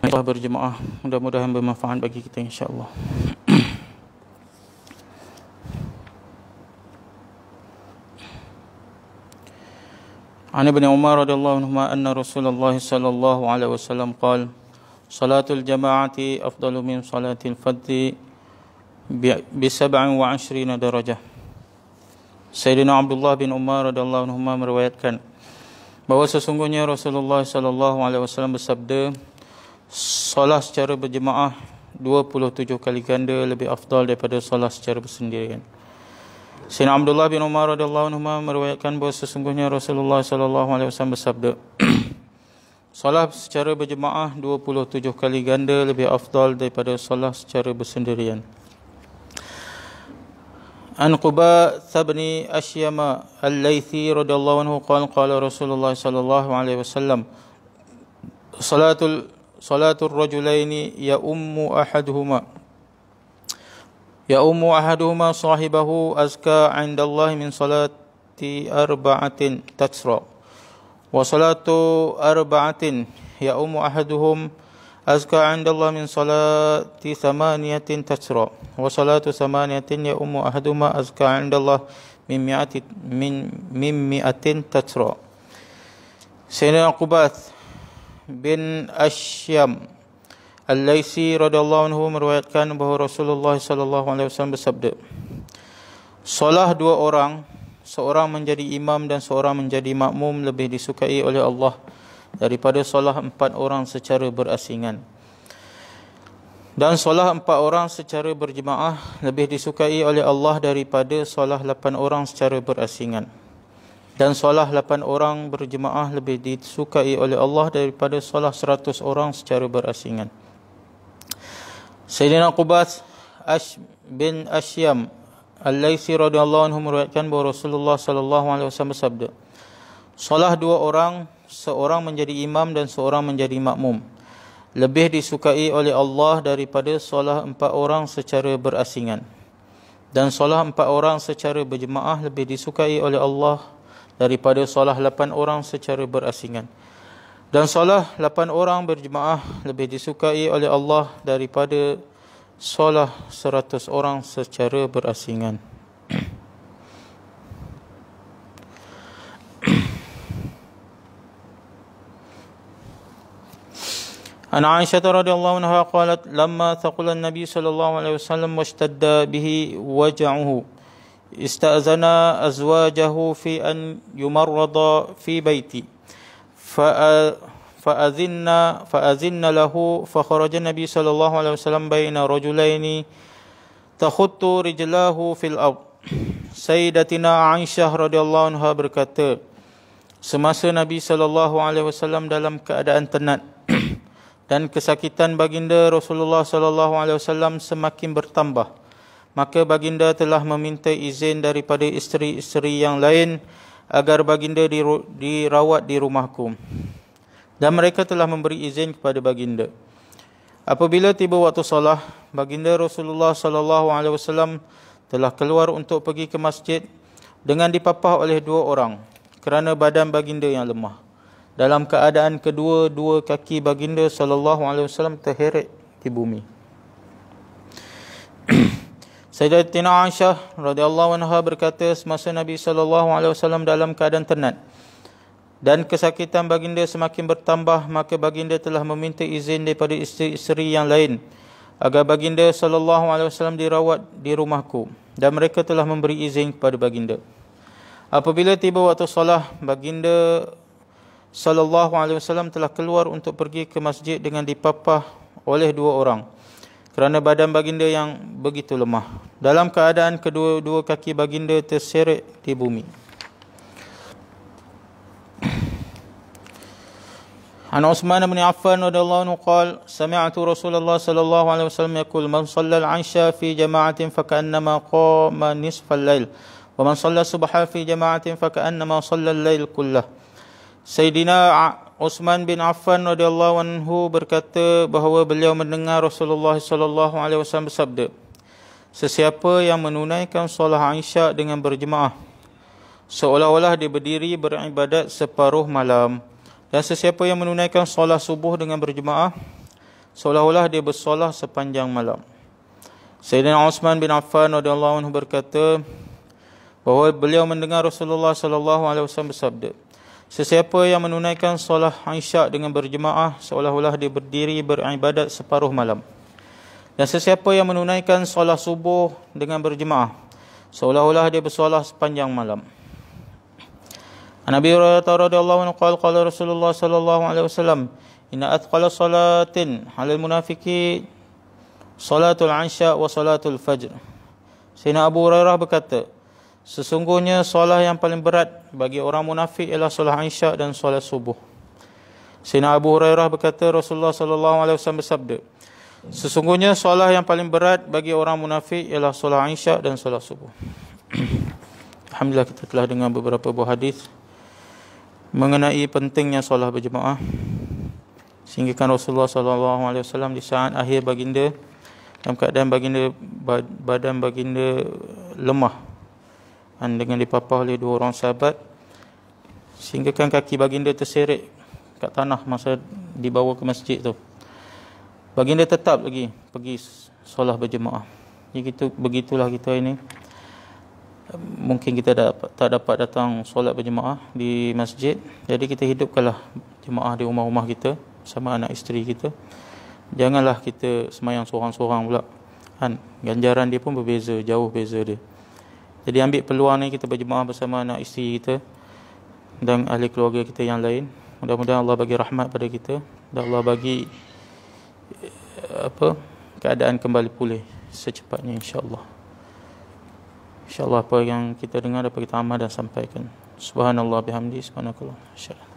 Allah berjemaah Mudah-mudahan bermanfaat bagi kita Insya Allah. An عمر رضي الله عنهما أن رسول الله صلى الله عليه وسلم قال صلاة الجماعة salatil من bi الفرد بسبع وعشرين درجة سيدنا عبد الله بن عمر رضي الله عنهما meriwayatkan bahwa sesungguhnya Rasulullah sallallahu alaihi wasallam bersabda solat secara berjemaah 27 kali ganda lebih afdal daripada solat secara bersendirian. Sayyidina Abdullah bin Umar radhiyallahu anhu meriwayatkan bahawa sesungguhnya Rasulullah sallallahu alaihi wasallam bersabda Solat secara berjemaah 27 kali ganda lebih afdal daripada solat secara bersendirian. An Quba Thabni Asyama Al-Laythi radhiyallahu anhu qala qala Rasulullah sallallahu alaihi wasallam Salatul صلاة الرجلين يؤم أحدهما يؤم أحدهما صاحبه أزكى عند الله من صلاة أربعة تكسر وصلاة أربعة يؤم أحدهم أزكى عند الله من صلاة ثمانية تسرى وصلاة ثمانية يؤم أحدهما أزكى عند الله من مئة من من مئة تسرى سيدنا قباث bin Asyam Al-Laisi radhiyallahu anhu meriwayatkan bahawa Rasulullah sallallahu alaihi wasallam bersabda Solah dua orang seorang menjadi imam dan seorang menjadi makmum lebih disukai oleh Allah daripada solah empat orang secara berasingan dan solah empat orang secara berjemaah lebih disukai oleh Allah daripada solah lapan orang secara berasingan dan solah lapan orang berjemaah lebih disukai oleh Allah daripada solah seratus orang secara berasingan. Sayyidina Qubas Ash bin Ashyam Al-Laisi radhiyallahu anhu meriwayatkan bahawa Rasulullah sallallahu alaihi wasallam bersabda, "Solah dua orang, seorang menjadi imam dan seorang menjadi makmum." lebih disukai oleh Allah daripada solah empat orang secara berasingan. Dan solah empat orang secara berjemaah lebih disukai oleh Allah daripada solah lapan orang secara berasingan. Dan solah lapan orang berjemaah lebih disukai oleh Allah daripada solah seratus orang secara berasingan. عن عائشة رضي الله عنها قالت لما ثقل النبي صلى الله عليه وسلم واشتد به استأذن أزواجه في أن يمرض في بيتي فأذن, فأذن له فخرج النبي صلى الله عليه وسلم بين رجلين تخط رجلاه في الأرض سيدتنا عائشة رضي الله عنها berkata semasa Nabi sallallahu alaihi wasallam dalam keadaan tenat dan kesakitan baginda Rasulullah sallallahu alaihi wasallam semakin bertambah maka baginda telah meminta izin daripada isteri-isteri yang lain agar baginda dirawat di rumahku. Dan mereka telah memberi izin kepada baginda. Apabila tiba waktu solat, baginda Rasulullah sallallahu alaihi wasallam telah keluar untuk pergi ke masjid dengan dipapah oleh dua orang kerana badan baginda yang lemah. Dalam keadaan kedua-dua kaki baginda sallallahu alaihi wasallam terheret di bumi. Sayyidatina Aisyah radhiyallahu anha berkata semasa Nabi sallallahu alaihi wasallam dalam keadaan ternat dan kesakitan baginda semakin bertambah maka baginda telah meminta izin daripada isteri-isteri yang lain agar baginda sallallahu alaihi wasallam dirawat di rumahku dan mereka telah memberi izin kepada baginda. Apabila tiba waktu solat, baginda sallallahu alaihi wasallam telah keluar untuk pergi ke masjid dengan dipapah oleh dua orang kerana badan baginda yang begitu lemah dalam keadaan kedua-dua kaki baginda terseret di bumi An Utsman bin Affan radhiyallahu anhu qala sami'tu Rasulullah sallallahu alaihi wasallam yaqul man shalla al-'asha fi jama'atin fa kaannama qama nisfa al-lail wa man shalla subha fi jama'atin fa kaannama shalla al-lail kullah Sayyidina Osman bin Affan radhiyallahu anhu berkata bahawa beliau mendengar Rasulullah sallallahu alaihi wasallam bersabda Sesiapa yang menunaikan solat Aisyah dengan berjemaah seolah-olah dia berdiri beribadat separuh malam dan sesiapa yang menunaikan solat subuh dengan berjemaah seolah-olah dia bersolat sepanjang malam Sayyidina Osman bin Affan radhiyallahu anhu berkata bahawa beliau mendengar Rasulullah sallallahu alaihi wasallam bersabda Sesiapa yang menunaikan solat Isyak dengan berjemaah seolah-olah dia berdiri beribadat separuh malam. Dan sesiapa yang menunaikan solat subuh dengan berjemaah seolah-olah dia bersolat sepanjang malam. Nabi radhiyallahu anhu qala qala Rasulullah sallallahu alaihi wasallam inna athqala salatin 'alal munafiqi salatul 'ansha wa salatul fajr. Sayyidina Abu Hurairah berkata, Sesungguhnya solah yang paling berat bagi orang munafik ialah solah Aisyah dan solah subuh. Sina Abu Hurairah berkata Rasulullah sallallahu alaihi wasallam bersabda, Sesungguhnya solah yang paling berat bagi orang munafik ialah solah Aisyah dan solah subuh. Alhamdulillah kita telah dengar beberapa buah hadis mengenai pentingnya solah berjemaah. Sehinggakan Rasulullah sallallahu alaihi wasallam di saat akhir baginda dalam keadaan baginda badan baginda lemah dan dengan dipapah oleh dua orang sahabat sehingga sehinggakan kaki baginda terseret kat tanah masa dibawa ke masjid tu baginda tetap lagi pergi solah berjemaah jadi kita, begitulah kita ini mungkin kita dapat, tak dapat datang solat berjemaah di masjid jadi kita hidupkanlah jemaah di rumah-rumah kita sama anak isteri kita janganlah kita semayang seorang-seorang pula kan ganjaran dia pun berbeza jauh beza dia jadi ambil peluang ni kita berjemaah bersama anak isteri kita dan ahli keluarga kita yang lain. Mudah-mudahan Allah bagi rahmat pada kita dan Allah bagi eh, apa keadaan kembali pulih secepatnya insya-Allah. Insya-Allah apa yang kita dengar dapat kita amal dan sampaikan. Subhanallah bihamdi subhanakallah. Insya-Allah.